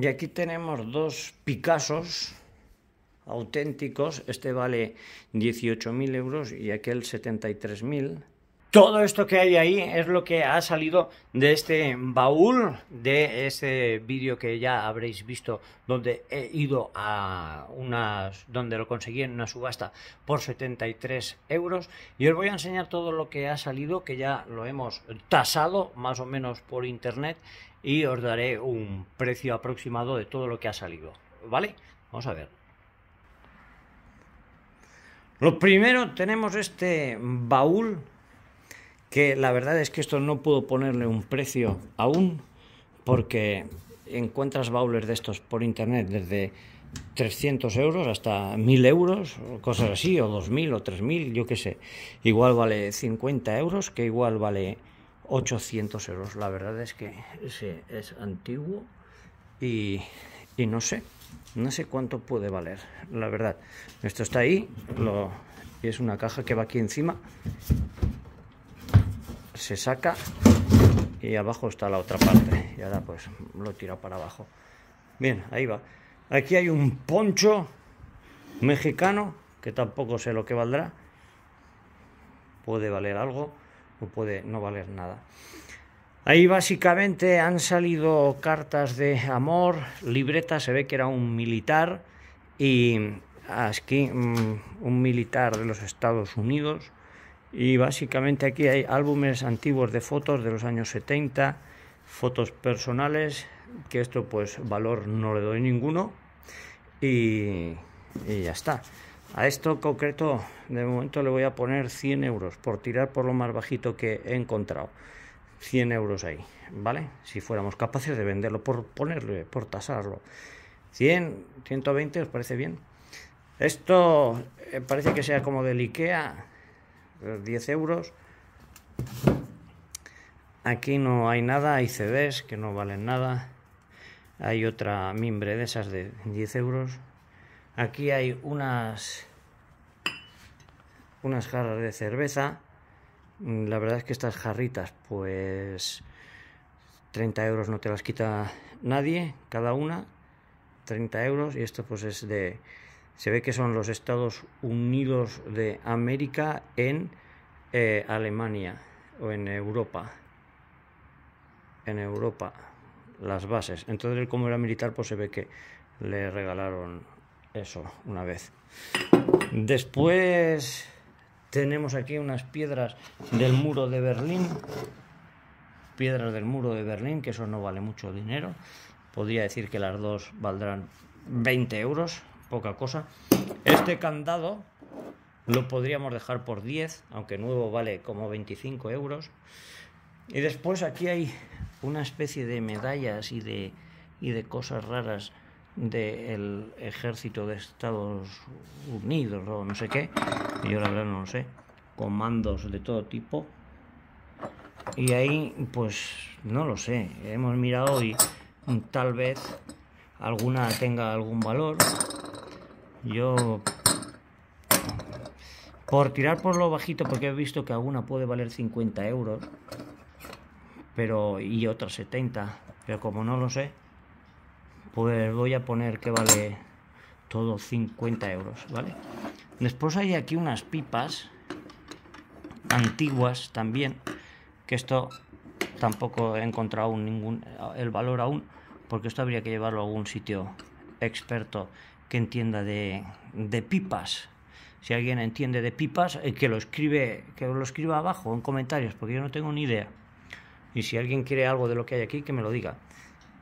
Y aquí tenemos dos Picassos auténticos. Este vale 18.000 euros y aquel 73.000 todo esto que hay ahí es lo que ha salido de este baúl, de ese vídeo que ya habréis visto, donde he ido a unas, donde lo conseguí en una subasta por 73 euros. Y os voy a enseñar todo lo que ha salido, que ya lo hemos tasado más o menos por internet, y os daré un precio aproximado de todo lo que ha salido. ¿Vale? Vamos a ver. Lo primero tenemos este baúl que la verdad es que esto no puedo ponerle un precio aún porque encuentras bowlers de estos por internet desde 300 euros hasta 1000 euros, cosas así, o 2000 o 3000, yo qué sé. Igual vale 50 euros, que igual vale 800 euros. La verdad es que ese es antiguo y, y no sé, no sé cuánto puede valer, la verdad. Esto está ahí, lo, es una caja que va aquí encima se saca y abajo está la otra parte. Y ahora pues lo tira para abajo. Bien, ahí va. Aquí hay un poncho mexicano que tampoco sé lo que valdrá. Puede valer algo o puede no valer nada. Ahí básicamente han salido cartas de amor, libretas, se ve que era un militar y aquí ah, mm, un militar de los Estados Unidos y básicamente aquí hay álbumes antiguos de fotos de los años 70, fotos personales, que esto pues valor no le doy ninguno. Y, ya está. A esto concreto, de momento le voy a poner 100 euros por tirar por lo más bajito que he encontrado. 100 euros ahí, ¿vale? Si fuéramos capaces de venderlo, por ponerle, por tasarlo. 100, 120, ¿os parece bien? Esto eh, parece que sea como del IKEA 10 eh, euros. Aquí no hay nada, hay CDs que no valen nada. Hay otra mimbre de esas de 10 euros. Aquí hay unas unas jarras de cerveza. Mm, la verdad es que estas jarritas, pues 30 euros no te las quita nadie, cada una. 30 euros y esto pues es de se ve que son los Estados Unidos de América en eh, Alemania o en Europa. En Europa, las bases. Entonces como era militar, pues se ve que le regalaron eso una vez. Después tenemos aquí unas piedras del muro de Berlín. Piedras del muro de Berlín, que eso no vale mucho dinero. Podría decir que las dos valdrán 20 euros poca cosa. Este candado lo podríamos dejar por 10, aunque nuevo vale como 25 euros. Y después aquí hay una especie de medallas y de, y de cosas raras del ejército de Estados Unidos o no sé qué, yo la verdad no lo sé, comandos de todo tipo. Y ahí, pues no lo sé, hemos mirado y tal vez alguna tenga algún valor, yo, por tirar por lo bajito, porque he visto que alguna puede valer 50 euros, pero y otra 70, pero como no lo sé, pues voy a poner que vale todo 50 euros, ¿vale? Después hay aquí unas pipas antiguas también, que esto tampoco he encontrado ningún, el valor aún, porque esto habría que llevarlo a algún sitio experto que entienda de, pipas. Si alguien entiende de pipas, eh, que lo escribe, que lo escriba abajo en comentarios, porque yo no tengo ni idea. Y si alguien quiere algo de lo que hay aquí, que me lo diga.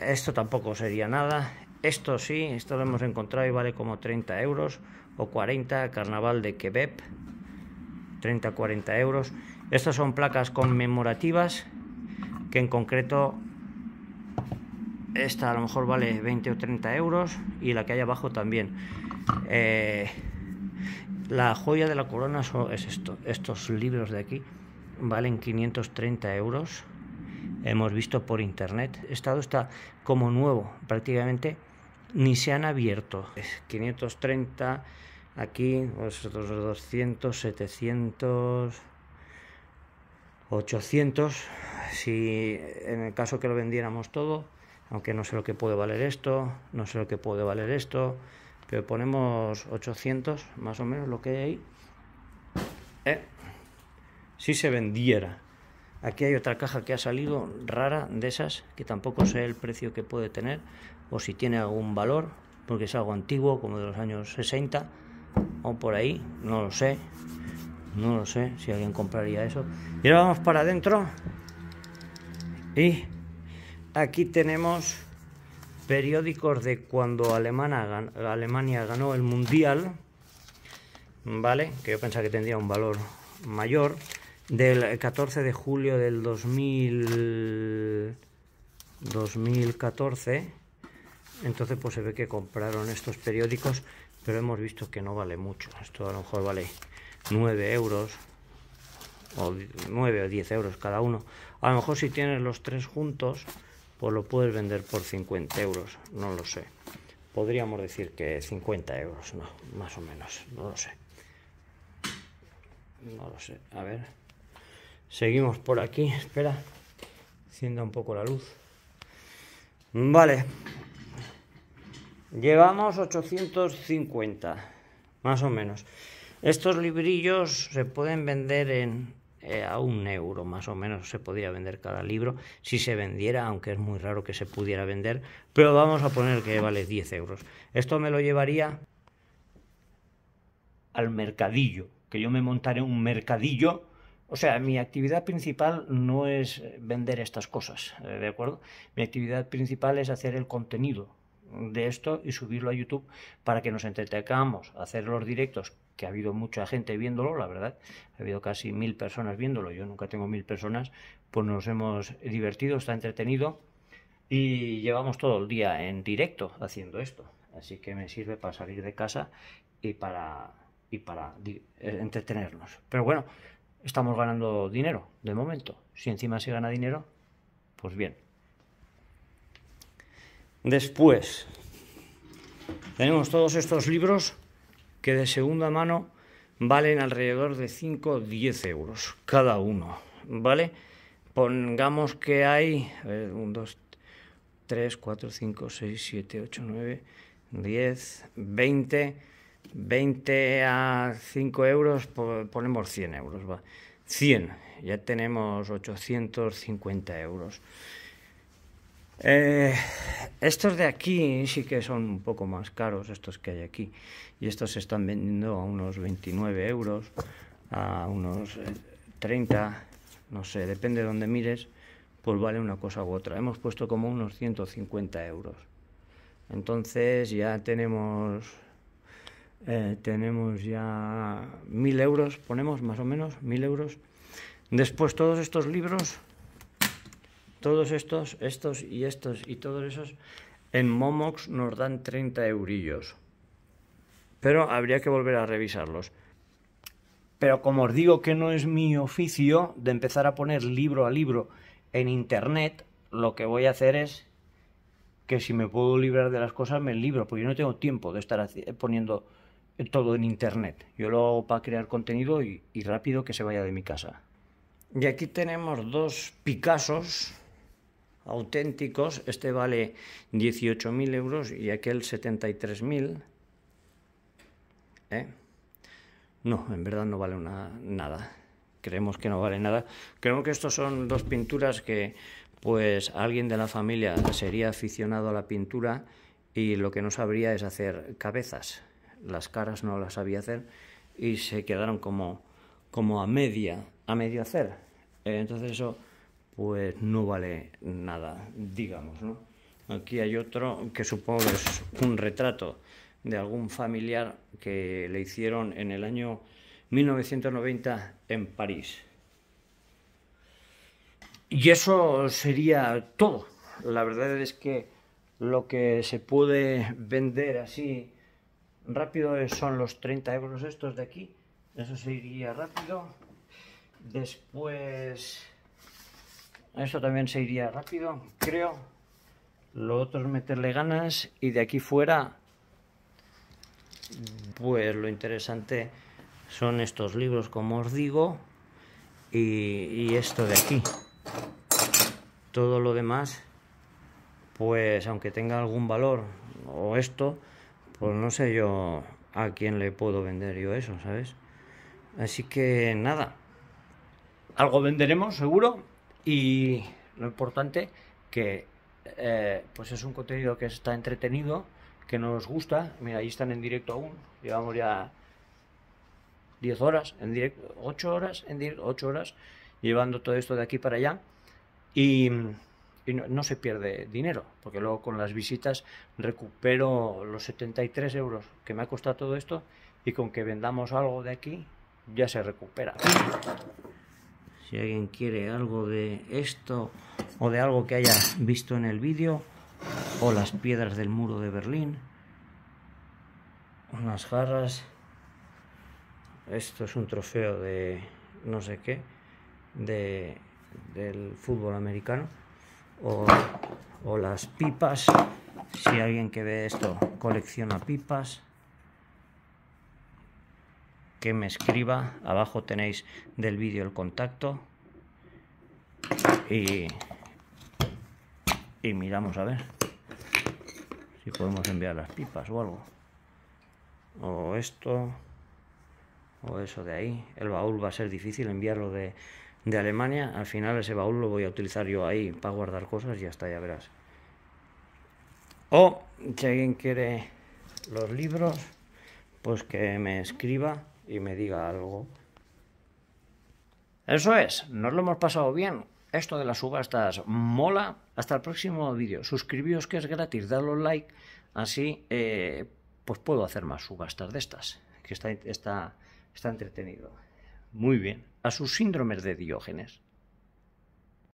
Esto tampoco sería nada. Esto sí, esto lo hemos encontrado y vale como 30 euros o 40, Carnaval de Quebec, 30-40 euros. Estas son placas conmemorativas que en concreto esta a lo mejor vale 20 o 30 euros y la que hay abajo también. Eh, la joya de la corona es esto, estos libros de aquí valen 530 euros. Hemos visto por internet. Estado está como nuevo, prácticamente ni se han abierto. 530 aquí, 200, 700, 800. Si en el caso que lo vendiéramos todo, aunque no sé lo que puede valer esto, no sé lo que puede valer esto, pero ponemos 800 más o menos lo que hay ahí. Eh, si se vendiera. Aquí hay otra caja que ha salido rara de esas, que tampoco sé el precio que puede tener o si tiene algún valor, porque es algo antiguo, como de los años 60 o por ahí, no lo sé. No lo sé si alguien compraría eso. Y ahora vamos para adentro y Aquí tenemos periódicos de cuando Alemania, ganó el Mundial, ¿vale? Que yo pensaba que tendría un valor mayor, del 14 de julio del 2014. Entonces pues se ve que compraron estos periódicos, pero hemos visto que no vale mucho. Esto a lo mejor vale 9 euros, o 9 o 10 euros cada uno. A lo mejor si tienes los tres juntos pues lo puedes vender por 50 euros, no lo sé. Podríamos decir que 50 euros, no, más o menos, no lo sé. No lo sé, a ver. Seguimos por aquí, espera, encienda un poco la luz. Vale, llevamos 850, más o menos. Estos librillos se pueden vender en eh, a un euro más o menos se podía vender cada libro, si se vendiera, aunque es muy raro que se pudiera vender, pero vamos a poner que vale 10 euros. Esto me lo llevaría al mercadillo, que yo me montaré un mercadillo o sea, mi actividad principal no es vender estas cosas, eh, ¿de acuerdo? Mi actividad principal es hacer el contenido de esto y subirlo a YouTube para que nos entretengamos, hacer los directos que ha habido mucha gente viéndolo, la verdad, ha habido casi mil personas viéndolo, yo nunca tengo mil personas, pues nos hemos divertido, está entretenido y llevamos todo el día en directo haciendo esto, así que me sirve para salir de casa y para, y para eh, entretenernos. Pero bueno, estamos ganando dinero de momento, si encima se gana dinero, pues bien. Después, tenemos todos estos libros que de segunda mano valen alrededor de 5 o 10 euros cada uno, ¿vale? Pongamos que hay 1, 2, 3, 4, 5, 6, 7, 8, 9, 10, 20, 20 a 5 euros, ponemos 100 euros, ¿va? 100, ya tenemos 850 euros. Eh, estos de aquí sí que son un poco más caros, estos que hay aquí. Y estos se están vendiendo a unos 29 euros, a unos 30, eh, no sé, depende de dónde mires, pues vale una cosa u otra. Hemos puesto como unos 150 euros. Entonces ya tenemos, eh, tenemos ya 1000 euros, ponemos más o menos 1000 euros. Después todos estos libros todos estos, estos y estos y todos esos en Momox nos dan 30 eurillos. Pero habría que volver a revisarlos. Pero como os digo que no es mi oficio de empezar a poner libro a libro en internet, lo que voy a hacer es que si me puedo librar de las cosas me libro, porque yo no tengo tiempo de estar poniendo todo en internet. Yo lo hago para crear contenido y, rápido que se vaya de mi casa. Y aquí tenemos dos Picassos auténticos, este vale 18.000 euros y aquel 73.000. ¿Eh? No, en verdad no vale nada. Creemos que no vale nada. Creo que estos son dos pinturas que pues alguien de la familia sería aficionado a la pintura y lo que no sabría es hacer cabezas. Las caras no las sabía hacer y se quedaron como, como a media, a medio hacer. Eh, entonces eso pues no vale nada, digamos, ¿no? Aquí hay otro que supongo que es un retrato de algún familiar que le hicieron en el año 1990 en París. Y eso sería todo. La verdad es que lo que se puede vender así rápido son los 30 euros estos de aquí. Eso sería rápido. Después... Eso también se iría rápido, creo. Lo otro es meterle ganas y de aquí fuera, pues lo interesante son estos libros, como os digo, y, y esto de aquí. Todo lo demás, pues aunque tenga algún valor, o esto, pues no sé yo a quién le puedo vender yo eso, ¿sabes? Así que nada, algo venderemos seguro y lo importante que eh, pues es un contenido que está entretenido, que nos gusta. Mira, ahí están en directo aún. Llevamos ya 10 horas en directo, 8 horas en horas llevando todo esto de aquí para allá. Y, no, no, se pierde dinero, porque luego con las visitas recupero los 73 euros que me ha costado todo esto y con que vendamos algo de aquí ya se recupera. Si alguien quiere algo de esto o de algo que haya visto en el vídeo, o las piedras del muro de Berlín, unas jarras, esto es un trofeo de no sé qué, de, del fútbol americano, o, o las pipas, si alguien que ve esto colecciona pipas, que me escriba. Abajo tenéis del vídeo el contacto. Y, y miramos a ver si podemos enviar las pipas o algo. O esto, o eso de ahí. El baúl va a ser difícil enviarlo de, de Alemania. Al final ese baúl lo voy a utilizar yo ahí para guardar cosas y hasta ya verás. O si alguien quiere los libros, pues que me escriba y me diga algo. Eso es, nos lo hemos pasado bien. Esto de las subastas mola. Hasta el próximo vídeo. Suscribíos que es gratis, dadle like. Así eh, pues puedo hacer más subastas de estas. Que está, está, está entretenido. Muy bien. A sus síndromes de Diógenes.